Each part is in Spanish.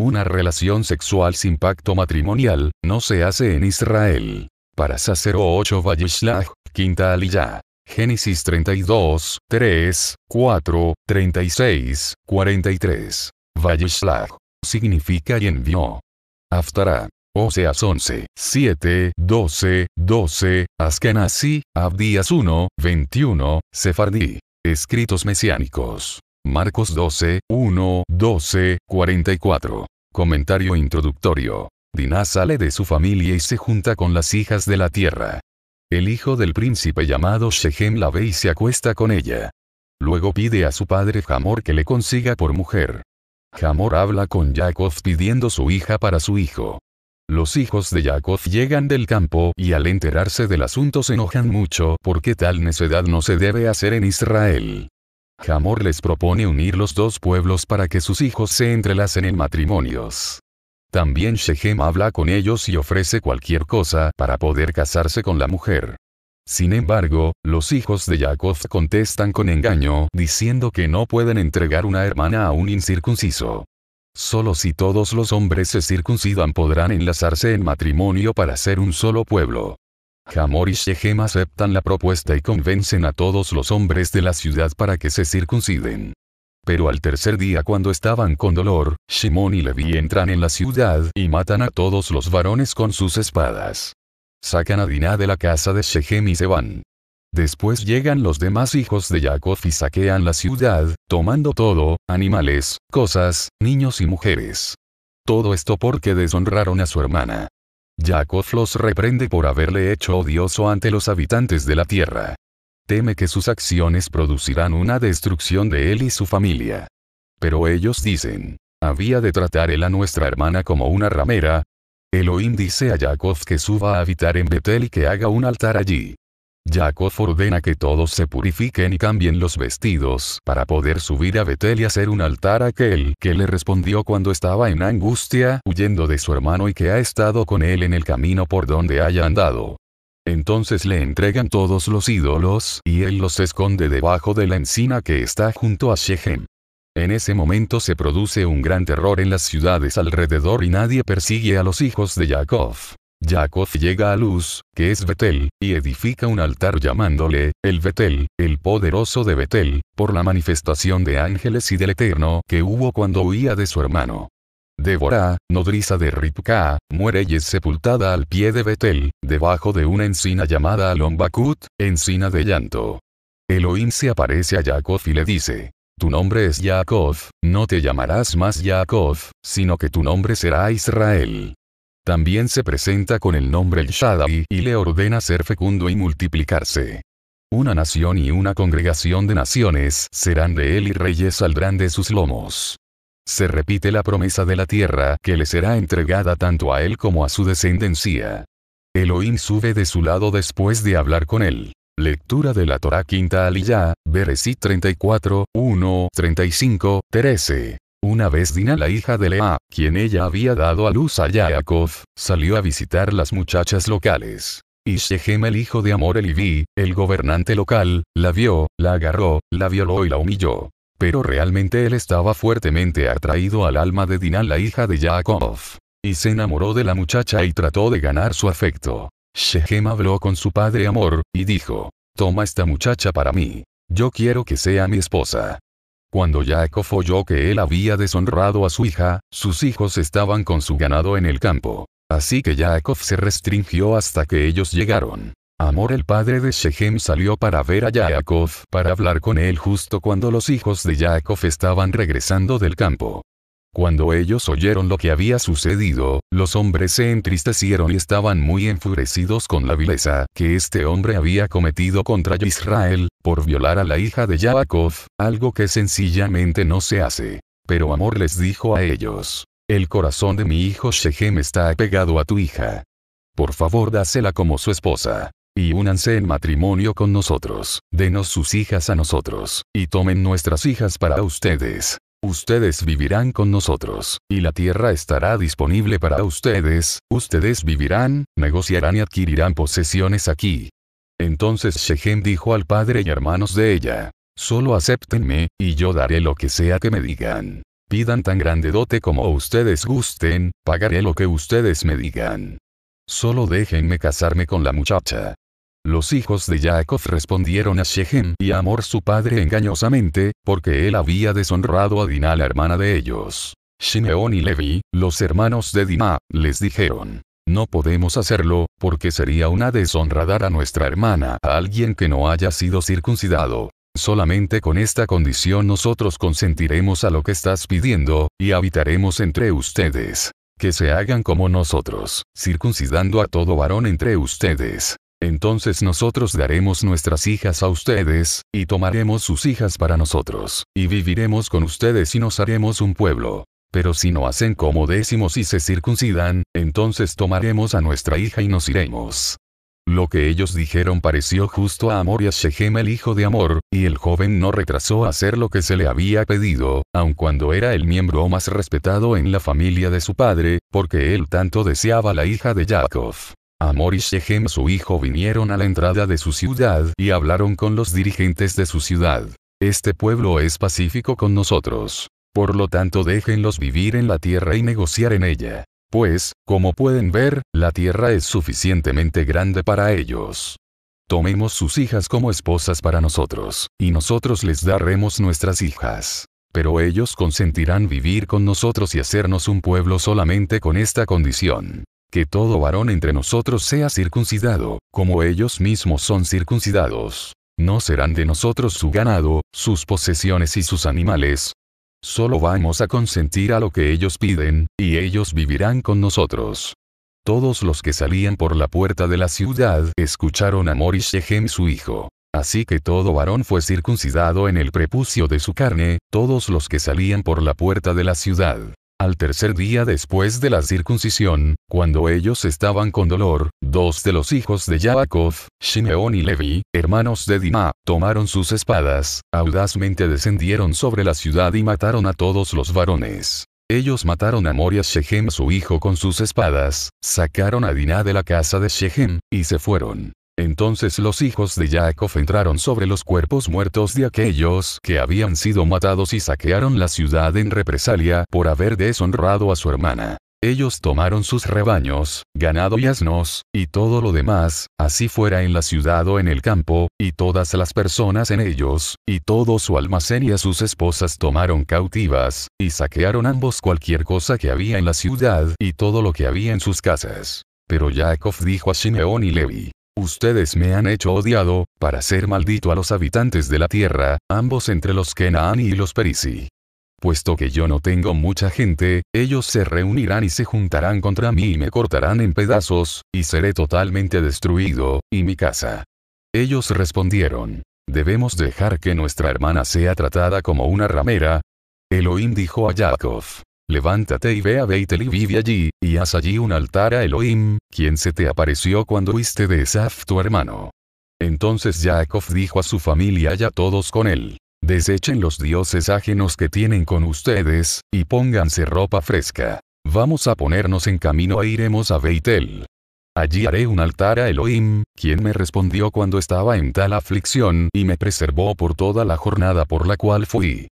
Una relación sexual sin pacto matrimonial, no se hace en Israel. Para 8 Vayishlach, quinta aliyah. Génesis 32, 3, 4, 36, 43. Vallishlag. Significa y envió. Aftará. Oseas 11, 7, 12, 12, askenasi Abdías 1, 21, Sefardí. Escritos mesiánicos. Marcos 12, 1, 12, 44. Comentario introductorio. Dinah sale de su familia y se junta con las hijas de la tierra. El hijo del príncipe llamado Shechem la ve y se acuesta con ella. Luego pide a su padre Jamor que le consiga por mujer. Jamor habla con Jacob pidiendo su hija para su hijo. Los hijos de Jacob llegan del campo y al enterarse del asunto se enojan mucho porque tal necedad no se debe hacer en Israel. Hamor les propone unir los dos pueblos para que sus hijos se entrelacen en matrimonios. También Shechem habla con ellos y ofrece cualquier cosa para poder casarse con la mujer. Sin embargo, los hijos de Jacob contestan con engaño, diciendo que no pueden entregar una hermana a un incircunciso. Solo si todos los hombres se circuncidan podrán enlazarse en matrimonio para ser un solo pueblo. Hamor y Shehem aceptan la propuesta y convencen a todos los hombres de la ciudad para que se circunciden. Pero al tercer día cuando estaban con dolor, Shimon y Levi entran en la ciudad y matan a todos los varones con sus espadas. Sacan a Diná de la casa de Shechem y se van. Después llegan los demás hijos de Jacob y saquean la ciudad, tomando todo, animales, cosas, niños y mujeres. Todo esto porque deshonraron a su hermana. Jacob los reprende por haberle hecho odioso ante los habitantes de la tierra. Teme que sus acciones producirán una destrucción de él y su familia. Pero ellos dicen, ¿había de tratar él a nuestra hermana como una ramera? Elohim dice a Jacob que suba a habitar en Betel y que haga un altar allí. Jacob ordena que todos se purifiquen y cambien los vestidos para poder subir a Betel y hacer un altar a aquel que le respondió cuando estaba en angustia, huyendo de su hermano y que ha estado con él en el camino por donde haya andado. Entonces le entregan todos los ídolos, y él los esconde debajo de la encina que está junto a Shechem. En ese momento se produce un gran terror en las ciudades alrededor y nadie persigue a los hijos de Jacob. Jacob llega a Luz, que es Betel, y edifica un altar llamándole, el Betel, el poderoso de Betel, por la manifestación de ángeles y del Eterno que hubo cuando huía de su hermano. Débora, nodriza de Ripka, muere y es sepultada al pie de Betel, debajo de una encina llamada Alombakut, encina de llanto. Elohim se aparece a Jacob y le dice, tu nombre es Jacob, no te llamarás más Jacob, sino que tu nombre será Israel. También se presenta con el nombre El Shaddai y le ordena ser fecundo y multiplicarse. Una nación y una congregación de naciones serán de él y reyes saldrán de sus lomos. Se repite la promesa de la tierra que le será entregada tanto a él como a su descendencia. Elohim sube de su lado después de hablar con él. Lectura de la Torah Quinta Aliyah, Veresí 34, 1, 35, 13. Una vez Dina, la hija de Lea, quien ella había dado a luz a Yaakov, salió a visitar las muchachas locales. Y Shechem el hijo de Amor Eliví, el gobernante local, la vio, la agarró, la violó y la humilló. Pero realmente él estaba fuertemente atraído al alma de Dinah, la hija de Yaakov. Y se enamoró de la muchacha y trató de ganar su afecto. Shechem habló con su padre Amor, y dijo, Toma esta muchacha para mí. Yo quiero que sea mi esposa. Cuando Yaakov oyó que él había deshonrado a su hija, sus hijos estaban con su ganado en el campo. Así que Yaakov se restringió hasta que ellos llegaron. Amor el padre de Shechem salió para ver a Yaakov para hablar con él justo cuando los hijos de Yaakov estaban regresando del campo. Cuando ellos oyeron lo que había sucedido, los hombres se entristecieron y estaban muy enfurecidos con la vileza que este hombre había cometido contra Israel, por violar a la hija de Yaakov, algo que sencillamente no se hace. Pero Amor les dijo a ellos, el corazón de mi hijo Shechem está apegado a tu hija. Por favor dásela como su esposa. Y únanse en matrimonio con nosotros, denos sus hijas a nosotros, y tomen nuestras hijas para ustedes. Ustedes vivirán con nosotros, y la tierra estará disponible para ustedes, ustedes vivirán, negociarán y adquirirán posesiones aquí. Entonces Shechem dijo al padre y hermanos de ella, solo acéptenme, y yo daré lo que sea que me digan. Pidan tan grande dote como ustedes gusten, pagaré lo que ustedes me digan. Solo déjenme casarme con la muchacha. Los hijos de Jacob respondieron a Shechem y a Amor su padre engañosamente, porque él había deshonrado a Dinah la hermana de ellos. Shimeón y Levi, los hermanos de Dinah, les dijeron, no podemos hacerlo, porque sería una deshonra dar a nuestra hermana a alguien que no haya sido circuncidado. Solamente con esta condición nosotros consentiremos a lo que estás pidiendo, y habitaremos entre ustedes. Que se hagan como nosotros, circuncidando a todo varón entre ustedes. Entonces nosotros daremos nuestras hijas a ustedes, y tomaremos sus hijas para nosotros, y viviremos con ustedes y nos haremos un pueblo. Pero si no hacen como decimos y se circuncidan, entonces tomaremos a nuestra hija y nos iremos. Lo que ellos dijeron pareció justo a Amor y a Shechem el hijo de Amor, y el joven no retrasó a hacer lo que se le había pedido, aun cuando era el miembro más respetado en la familia de su padre, porque él tanto deseaba la hija de Jacob. Amor y Shechem su hijo vinieron a la entrada de su ciudad y hablaron con los dirigentes de su ciudad. Este pueblo es pacífico con nosotros. Por lo tanto déjenlos vivir en la tierra y negociar en ella. Pues, como pueden ver, la tierra es suficientemente grande para ellos. Tomemos sus hijas como esposas para nosotros, y nosotros les daremos nuestras hijas. Pero ellos consentirán vivir con nosotros y hacernos un pueblo solamente con esta condición, que todo varón entre nosotros sea circuncidado, como ellos mismos son circuncidados. No serán de nosotros su ganado, sus posesiones y sus animales. Solo vamos a consentir a lo que ellos piden, y ellos vivirán con nosotros. Todos los que salían por la puerta de la ciudad escucharon a Morish su hijo. Así que todo varón fue circuncidado en el prepucio de su carne, todos los que salían por la puerta de la ciudad. Al tercer día después de la circuncisión, cuando ellos estaban con dolor, dos de los hijos de Jacob, Shimeón y Levi, hermanos de Diná, tomaron sus espadas, audazmente descendieron sobre la ciudad y mataron a todos los varones. Ellos mataron a Moria Shechem su hijo con sus espadas, sacaron a Diná de la casa de Shechem, y se fueron. Entonces los hijos de Jacob entraron sobre los cuerpos muertos de aquellos que habían sido matados y saquearon la ciudad en represalia por haber deshonrado a su hermana. Ellos tomaron sus rebaños, ganado y asnos, y todo lo demás, así fuera en la ciudad o en el campo, y todas las personas en ellos, y todo su almacén y a sus esposas tomaron cautivas, y saquearon ambos cualquier cosa que había en la ciudad y todo lo que había en sus casas. Pero Jacob dijo a Simeón y Levi, Ustedes me han hecho odiado, para ser maldito a los habitantes de la tierra, ambos entre los Kenaani y los Perisi. Puesto que yo no tengo mucha gente, ellos se reunirán y se juntarán contra mí y me cortarán en pedazos, y seré totalmente destruido, y mi casa. Ellos respondieron, ¿debemos dejar que nuestra hermana sea tratada como una ramera? Elohim dijo a Jacob, Levántate y ve a Beitel y vive allí, y haz allí un altar a Elohim, quien se te apareció cuando huiste de Esaf tu hermano. Entonces Jacob dijo a su familia y todos con él. Desechen los dioses ajenos que tienen con ustedes, y pónganse ropa fresca. Vamos a ponernos en camino e iremos a Beitel. Allí haré un altar a Elohim, quien me respondió cuando estaba en tal aflicción y me preservó por toda la jornada por la cual fui.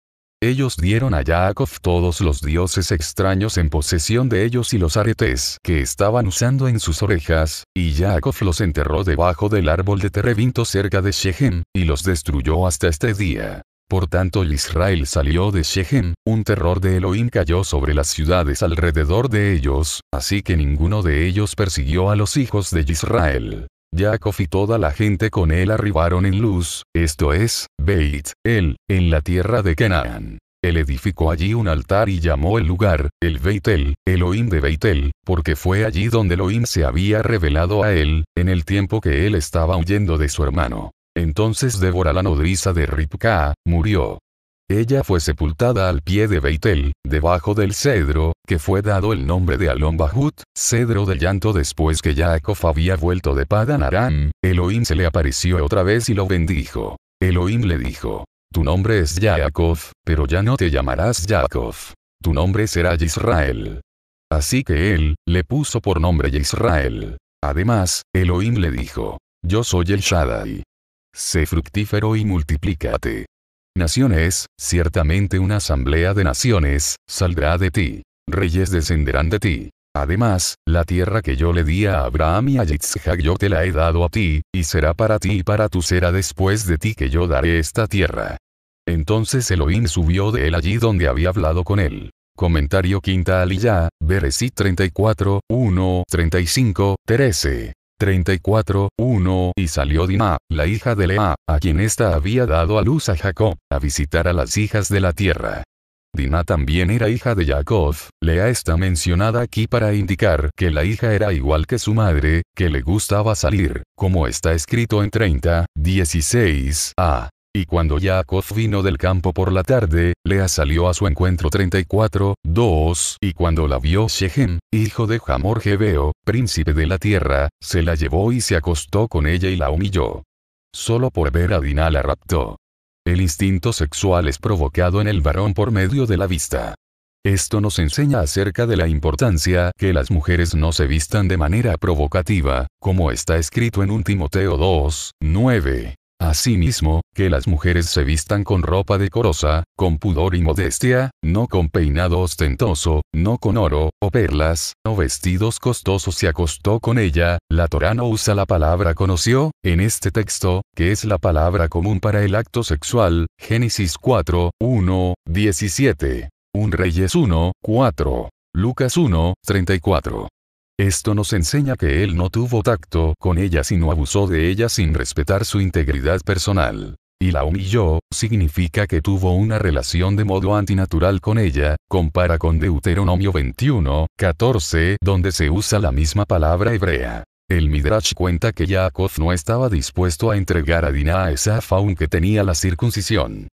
Ellos dieron a Jacob todos los dioses extraños en posesión de ellos y los aretes que estaban usando en sus orejas, y Yaakov los enterró debajo del árbol de terebinto cerca de Shechem, y los destruyó hasta este día. Por tanto Israel salió de Shechem, un terror de Elohim cayó sobre las ciudades alrededor de ellos, así que ninguno de ellos persiguió a los hijos de Israel. Jacob y toda la gente con él arribaron en luz, esto es, Beit, él, en la tierra de Canaán. Él edificó allí un altar y llamó el lugar, el Beitel, Elohim de Beitel, porque fue allí donde Elohim se había revelado a él, en el tiempo que él estaba huyendo de su hermano. Entonces Débora la nodriza de Ripka, murió. Ella fue sepultada al pie de Beitel, debajo del cedro, que fue dado el nombre de Alon Bahut, cedro de llanto después que Yaakov había vuelto de Padan Aram, Elohim se le apareció otra vez y lo bendijo. Elohim le dijo, tu nombre es Yaakov, pero ya no te llamarás Jacob. Tu nombre será Israel. Así que él, le puso por nombre Israel. Además, Elohim le dijo, yo soy el Shaddai. Sé fructífero y multiplícate. Naciones, ciertamente una asamblea de naciones, saldrá de ti. Reyes descenderán de ti. Además, la tierra que yo le di a Abraham y a Yitzhak yo te la he dado a ti, y será para ti y para tu será después de ti que yo daré esta tierra. Entonces Elohim subió de él allí donde había hablado con él. Comentario Quinta Aliyah, Beresit 34, 1, 35, 13. 34, 1 y salió Diná, la hija de Lea, a quien ésta había dado a luz a Jacob, a visitar a las hijas de la tierra. Dinah también era hija de Jacob, Lea está mencionada aquí para indicar que la hija era igual que su madre, que le gustaba salir, como está escrito en 30, 16 a. Y cuando Yaakov vino del campo por la tarde, Lea salió a su encuentro 34, 2, y cuando la vio Shechem, hijo de Hamor Gebeo, príncipe de la tierra, se la llevó y se acostó con ella y la humilló. Solo por ver a Dina la raptó. El instinto sexual es provocado en el varón por medio de la vista. Esto nos enseña acerca de la importancia que las mujeres no se vistan de manera provocativa, como está escrito en 1 Timoteo 2, 9. Asimismo, que las mujeres se vistan con ropa decorosa, con pudor y modestia, no con peinado ostentoso, no con oro, o perlas, o vestidos costosos se acostó con ella, la Torá no usa la palabra conoció, en este texto, que es la palabra común para el acto sexual, Génesis 4, 1, 17. Un Reyes 1, 4. Lucas 1, 34. Esto nos enseña que él no tuvo tacto con ella sino abusó de ella sin respetar su integridad personal. Y la humilló, significa que tuvo una relación de modo antinatural con ella, compara con Deuteronomio 21, 14, donde se usa la misma palabra hebrea. El Midrash cuenta que Yaakov no estaba dispuesto a entregar a Dinah a Esaf aunque tenía la circuncisión.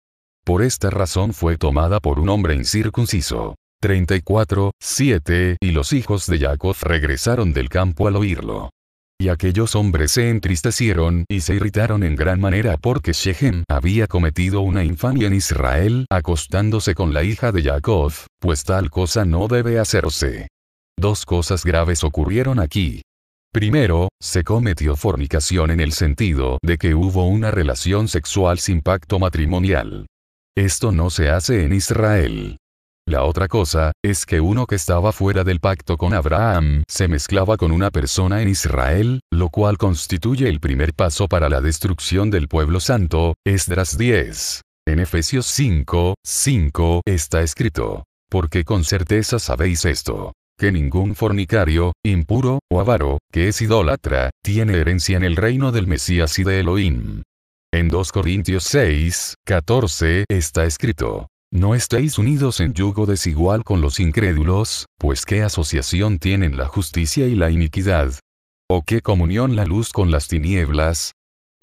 Por esta razón fue tomada por un hombre incircunciso. 34, 7 Y los hijos de Jacob regresaron del campo al oírlo. Y aquellos hombres se entristecieron y se irritaron en gran manera porque Shechem había cometido una infamia en Israel acostándose con la hija de Jacob, pues tal cosa no debe hacerse. Dos cosas graves ocurrieron aquí. Primero, se cometió fornicación en el sentido de que hubo una relación sexual sin pacto matrimonial. Esto no se hace en Israel. La otra cosa, es que uno que estaba fuera del pacto con Abraham se mezclaba con una persona en Israel, lo cual constituye el primer paso para la destrucción del pueblo santo, Esdras 10. En Efesios 5, 5 está escrito, porque con certeza sabéis esto, que ningún fornicario, impuro, o avaro, que es idólatra, tiene herencia en el reino del Mesías y de Elohim. En 2 Corintios 6, 14 está escrito, no estáis unidos en yugo desigual con los incrédulos, pues qué asociación tienen la justicia y la iniquidad. ¿O qué comunión la luz con las tinieblas?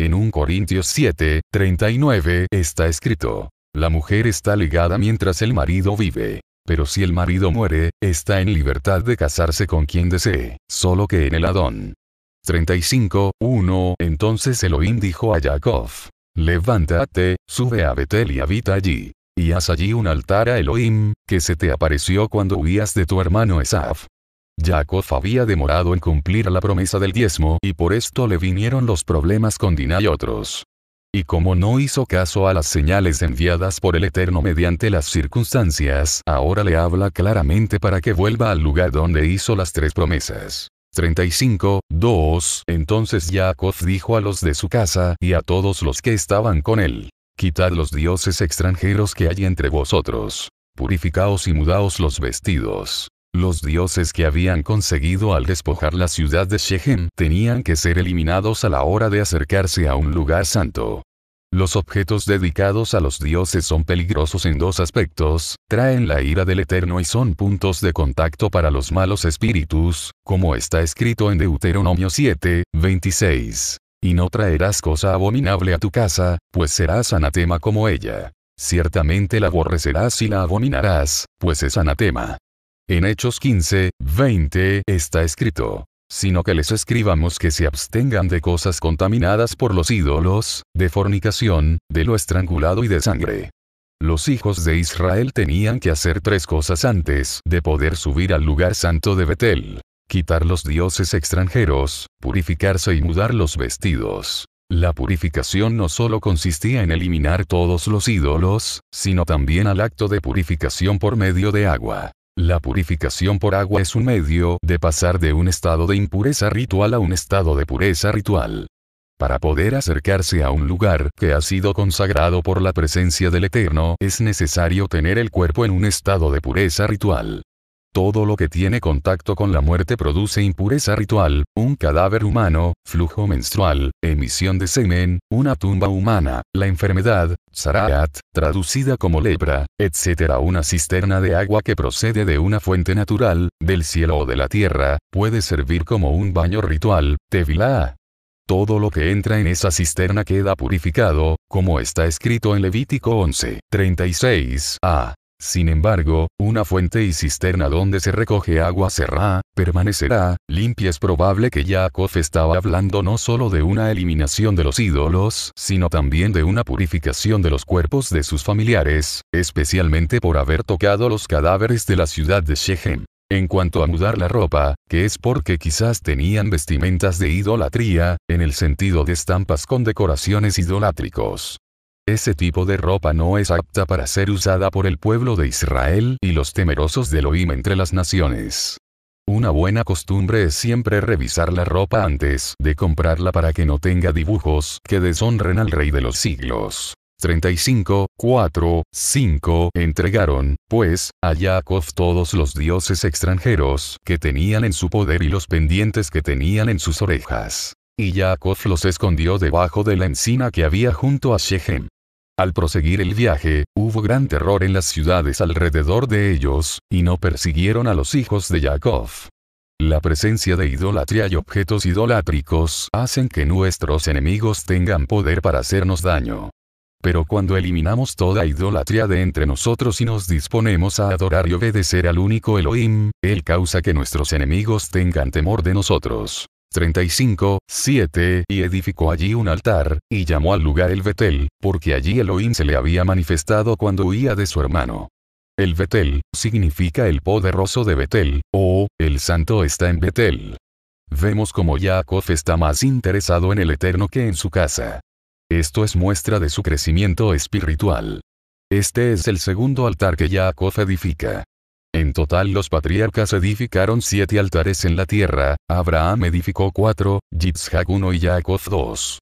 En 1 Corintios 7, 39 está escrito, La mujer está ligada mientras el marido vive. Pero si el marido muere, está en libertad de casarse con quien desee, solo que en el Adón. 35, 1 Entonces Elohim dijo a Jacob, Levántate, sube a Betel y habita allí y haz allí un altar a Elohim, que se te apareció cuando huías de tu hermano Esaf. Jacob había demorado en cumplir la promesa del diezmo y por esto le vinieron los problemas con Dina y otros. Y como no hizo caso a las señales enviadas por el Eterno mediante las circunstancias, ahora le habla claramente para que vuelva al lugar donde hizo las tres promesas. 35, 2. Entonces Jacob dijo a los de su casa y a todos los que estaban con él. Quitad los dioses extranjeros que hay entre vosotros. Purificaos y mudaos los vestidos. Los dioses que habían conseguido al despojar la ciudad de Shechem tenían que ser eliminados a la hora de acercarse a un lugar santo. Los objetos dedicados a los dioses son peligrosos en dos aspectos, traen la ira del Eterno y son puntos de contacto para los malos espíritus, como está escrito en Deuteronomio 7, 26. Y no traerás cosa abominable a tu casa, pues serás anatema como ella. Ciertamente la aborrecerás y la abominarás, pues es anatema. En Hechos 15, 20 está escrito, sino que les escribamos que se abstengan de cosas contaminadas por los ídolos, de fornicación, de lo estrangulado y de sangre. Los hijos de Israel tenían que hacer tres cosas antes de poder subir al lugar santo de Betel quitar los dioses extranjeros, purificarse y mudar los vestidos. La purificación no solo consistía en eliminar todos los ídolos, sino también al acto de purificación por medio de agua. La purificación por agua es un medio de pasar de un estado de impureza ritual a un estado de pureza ritual. Para poder acercarse a un lugar que ha sido consagrado por la presencia del Eterno es necesario tener el cuerpo en un estado de pureza ritual. Todo lo que tiene contacto con la muerte produce impureza ritual, un cadáver humano, flujo menstrual, emisión de semen, una tumba humana, la enfermedad, sarat traducida como lepra, etc. Una cisterna de agua que procede de una fuente natural, del cielo o de la tierra, puede servir como un baño ritual, tevilá. Todo lo que entra en esa cisterna queda purificado, como está escrito en Levítico 11, 36 a. Sin embargo, una fuente y cisterna donde se recoge agua cerrá, permanecerá, limpia. Es probable que Yaakov estaba hablando no solo de una eliminación de los ídolos, sino también de una purificación de los cuerpos de sus familiares, especialmente por haber tocado los cadáveres de la ciudad de Shechem. En cuanto a mudar la ropa, que es porque quizás tenían vestimentas de idolatría, en el sentido de estampas con decoraciones idolátricos. Ese tipo de ropa no es apta para ser usada por el pueblo de Israel y los temerosos de Elohim entre las naciones. Una buena costumbre es siempre revisar la ropa antes de comprarla para que no tenga dibujos que deshonren al rey de los siglos. 35, 4, 5 entregaron, pues, a Jacob todos los dioses extranjeros que tenían en su poder y los pendientes que tenían en sus orejas. Y Jacob los escondió debajo de la encina que había junto a Shechem. Al proseguir el viaje, hubo gran terror en las ciudades alrededor de ellos, y no persiguieron a los hijos de Jacob. La presencia de idolatría y objetos idolátricos hacen que nuestros enemigos tengan poder para hacernos daño. Pero cuando eliminamos toda idolatría de entre nosotros y nos disponemos a adorar y obedecer al único Elohim, Él causa que nuestros enemigos tengan temor de nosotros. 35, 7, y edificó allí un altar, y llamó al lugar el Betel, porque allí Elohim se le había manifestado cuando huía de su hermano. El Betel, significa el poderoso de Betel, o, el santo está en Betel. Vemos como Yaakov está más interesado en el Eterno que en su casa. Esto es muestra de su crecimiento espiritual. Este es el segundo altar que Yaakov edifica. En total los patriarcas edificaron siete altares en la tierra, Abraham edificó cuatro, Yitzhak uno y Jacob dos.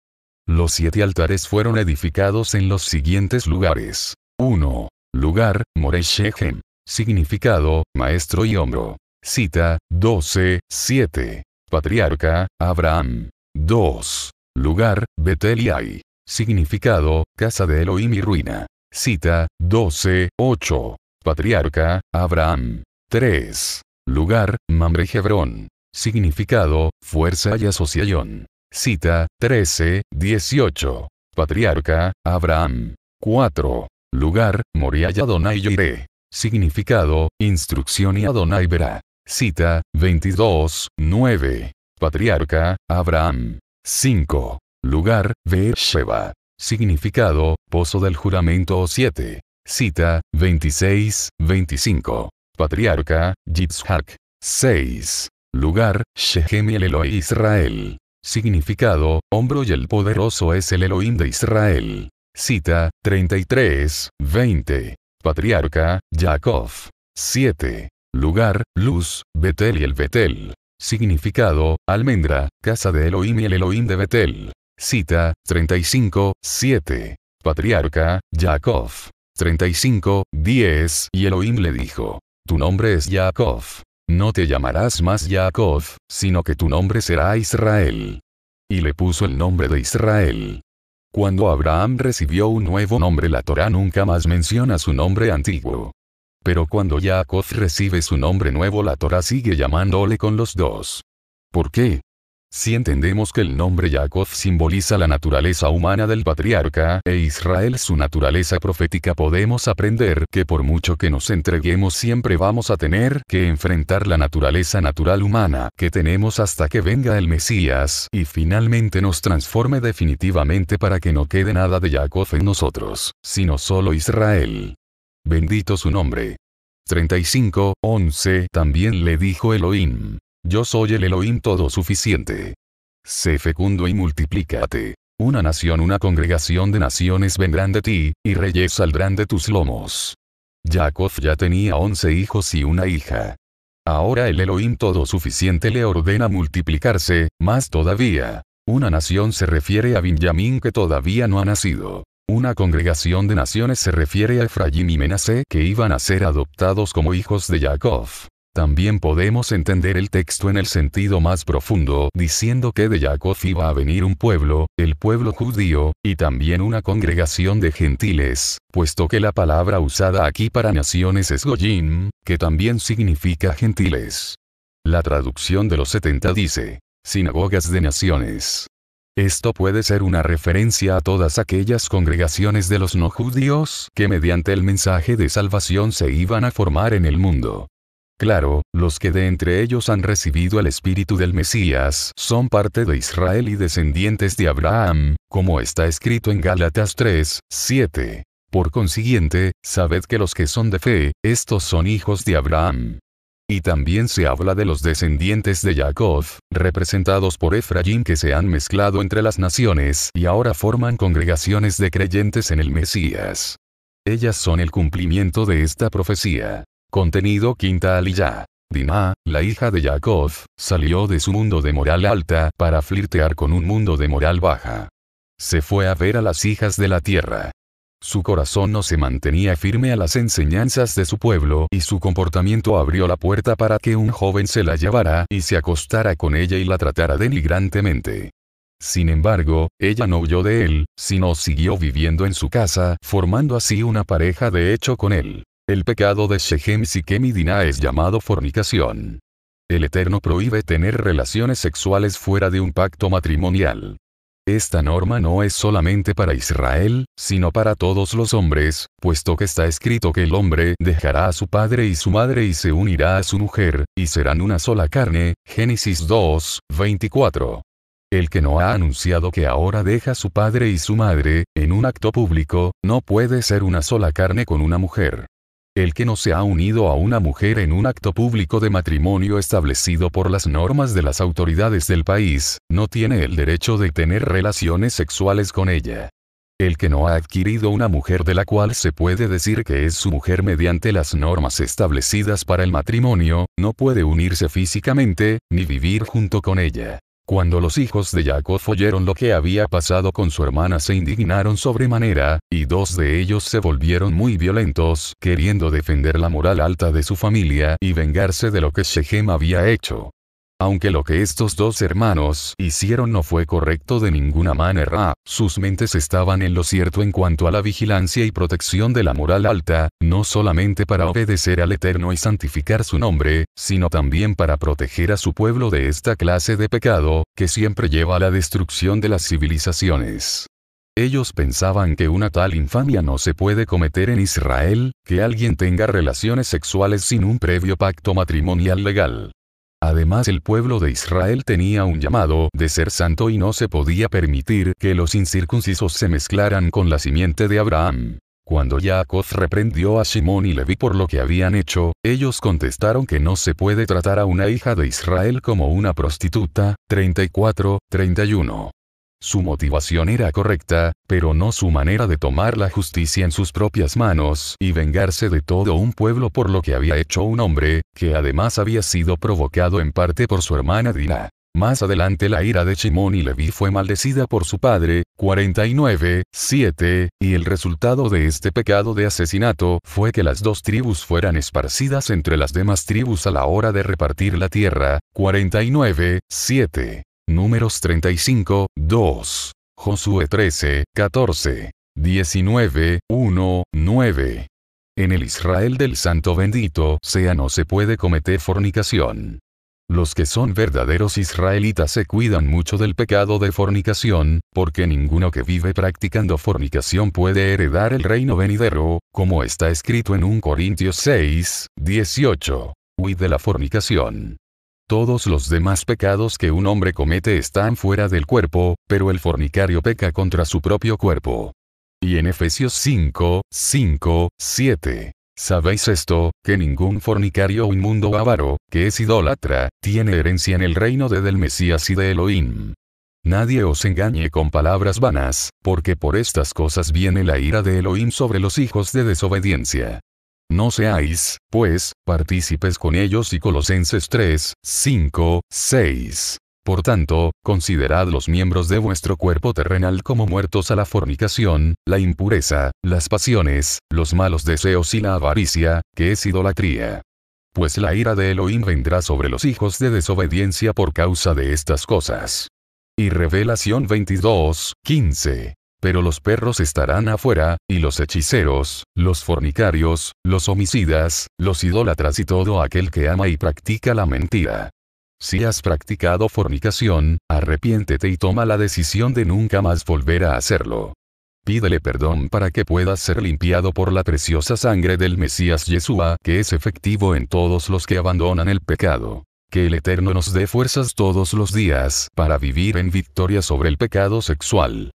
Los siete altares fueron edificados en los siguientes lugares. 1. Lugar, Moreshechem. Significado, maestro y hombro. Cita, 12, 7. Patriarca, Abraham. 2. Lugar, Beteliai. Significado, casa de Elohim y ruina. Cita, 12, 8. Patriarca, Abraham. 3. Lugar, Mamre Hebrón. Significado, fuerza y asociación. Cita, 13, 18. Patriarca, Abraham. 4. Lugar, Moria y Adonai Significado, instrucción y Adonai verá. Cita, 22, 9. Patriarca, Abraham. 5. Lugar, Beersheba. Significado, Pozo del Juramento 7. Cita 26-25. Patriarca, Yitzhak. 6. Lugar, Shechem y el Elohim Israel. Significado, hombro y el poderoso es el Elohim de Israel. Cita 33-20. Patriarca, Jacob. 7. Lugar, luz, Betel y el Betel. Significado, almendra, casa de Elohim y el Elohim de Betel. Cita 35, 7. Patriarca, Jacob. 35, 10, y Elohim le dijo, Tu nombre es Jacob. No te llamarás más Jacob, sino que tu nombre será Israel. Y le puso el nombre de Israel. Cuando Abraham recibió un nuevo nombre la Torá nunca más menciona su nombre antiguo. Pero cuando Jacob recibe su nombre nuevo la Torá sigue llamándole con los dos. ¿Por qué? Si entendemos que el nombre Jacob simboliza la naturaleza humana del patriarca e Israel su naturaleza profética, podemos aprender que por mucho que nos entreguemos siempre vamos a tener que enfrentar la naturaleza natural humana que tenemos hasta que venga el Mesías y finalmente nos transforme definitivamente para que no quede nada de Jacob en nosotros, sino solo Israel. Bendito su nombre. 35, 11 También le dijo Elohim, yo soy el Elohim suficiente. Sé fecundo y multiplícate. Una nación, una congregación de naciones vendrán de ti, y reyes saldrán de tus lomos. Jacob ya tenía once hijos y una hija. Ahora el Elohim suficiente le ordena multiplicarse, más todavía. Una nación se refiere a Benjamín que todavía no ha nacido. Una congregación de naciones se refiere a Efraín y Menasé que iban a ser adoptados como hijos de Jacob. También podemos entender el texto en el sentido más profundo, diciendo que de Jacob iba a venir un pueblo, el pueblo judío, y también una congregación de gentiles, puesto que la palabra usada aquí para naciones es goyim, que también significa gentiles. La traducción de los 70 dice, sinagogas de naciones. Esto puede ser una referencia a todas aquellas congregaciones de los no judíos que mediante el mensaje de salvación se iban a formar en el mundo. Claro, los que de entre ellos han recibido el espíritu del Mesías son parte de Israel y descendientes de Abraham, como está escrito en Gálatas 3, 7. Por consiguiente, sabed que los que son de fe, estos son hijos de Abraham. Y también se habla de los descendientes de Jacob, representados por Efraín que se han mezclado entre las naciones y ahora forman congregaciones de creyentes en el Mesías. Ellas son el cumplimiento de esta profecía. Contenido Quinta Aliyah. Dinah, la hija de Jacob, salió de su mundo de moral alta para flirtear con un mundo de moral baja. Se fue a ver a las hijas de la tierra. Su corazón no se mantenía firme a las enseñanzas de su pueblo y su comportamiento abrió la puerta para que un joven se la llevara y se acostara con ella y la tratara denigrantemente. Sin embargo, ella no huyó de él, sino siguió viviendo en su casa, formando así una pareja de hecho con él. El pecado de Shechem Sikemidina y es llamado fornicación. El Eterno prohíbe tener relaciones sexuales fuera de un pacto matrimonial. Esta norma no es solamente para Israel, sino para todos los hombres, puesto que está escrito que el hombre dejará a su padre y su madre y se unirá a su mujer, y serán una sola carne. Génesis 2, 24. El que no ha anunciado que ahora deja a su padre y su madre, en un acto público, no puede ser una sola carne con una mujer. El que no se ha unido a una mujer en un acto público de matrimonio establecido por las normas de las autoridades del país, no tiene el derecho de tener relaciones sexuales con ella. El que no ha adquirido una mujer de la cual se puede decir que es su mujer mediante las normas establecidas para el matrimonio, no puede unirse físicamente, ni vivir junto con ella. Cuando los hijos de Jacob oyeron lo que había pasado con su hermana se indignaron sobremanera, y dos de ellos se volvieron muy violentos, queriendo defender la moral alta de su familia y vengarse de lo que Shechem había hecho. Aunque lo que estos dos hermanos hicieron no fue correcto de ninguna manera, sus mentes estaban en lo cierto en cuanto a la vigilancia y protección de la moral alta, no solamente para obedecer al Eterno y santificar su nombre, sino también para proteger a su pueblo de esta clase de pecado, que siempre lleva a la destrucción de las civilizaciones. Ellos pensaban que una tal infamia no se puede cometer en Israel, que alguien tenga relaciones sexuales sin un previo pacto matrimonial legal. Además el pueblo de Israel tenía un llamado de ser santo y no se podía permitir que los incircuncisos se mezclaran con la simiente de Abraham. Cuando Jacob reprendió a Simón y Leví por lo que habían hecho, ellos contestaron que no se puede tratar a una hija de Israel como una prostituta, 34, 31. Su motivación era correcta, pero no su manera de tomar la justicia en sus propias manos y vengarse de todo un pueblo por lo que había hecho un hombre, que además había sido provocado en parte por su hermana Dina. Más adelante la ira de Shimon y Levi fue maldecida por su padre, 49, 7, y el resultado de este pecado de asesinato fue que las dos tribus fueran esparcidas entre las demás tribus a la hora de repartir la tierra, 49, 7 números 35, 2. Josué 13, 14. 19, 1, 9. En el Israel del Santo bendito sea no se puede cometer fornicación. Los que son verdaderos israelitas se cuidan mucho del pecado de fornicación, porque ninguno que vive practicando fornicación puede heredar el reino venidero, como está escrito en 1 Corintios 6, 18. Huid de la fornicación. Todos los demás pecados que un hombre comete están fuera del cuerpo, pero el fornicario peca contra su propio cuerpo. Y en Efesios 5, 5, 7. Sabéis esto, que ningún fornicario o inmundo avaro, que es idólatra, tiene herencia en el reino de del Mesías y de Elohim. Nadie os engañe con palabras vanas, porque por estas cosas viene la ira de Elohim sobre los hijos de desobediencia. No seáis, pues, partícipes con ellos y Colosenses 3, 5, 6. Por tanto, considerad los miembros de vuestro cuerpo terrenal como muertos a la fornicación, la impureza, las pasiones, los malos deseos y la avaricia, que es idolatría. Pues la ira de Elohim vendrá sobre los hijos de desobediencia por causa de estas cosas. Y Revelación 22, 15 pero los perros estarán afuera, y los hechiceros, los fornicarios, los homicidas, los idólatras y todo aquel que ama y practica la mentira. Si has practicado fornicación, arrepiéntete y toma la decisión de nunca más volver a hacerlo. Pídele perdón para que puedas ser limpiado por la preciosa sangre del Mesías Yeshua, que es efectivo en todos los que abandonan el pecado. Que el Eterno nos dé fuerzas todos los días para vivir en victoria sobre el pecado sexual.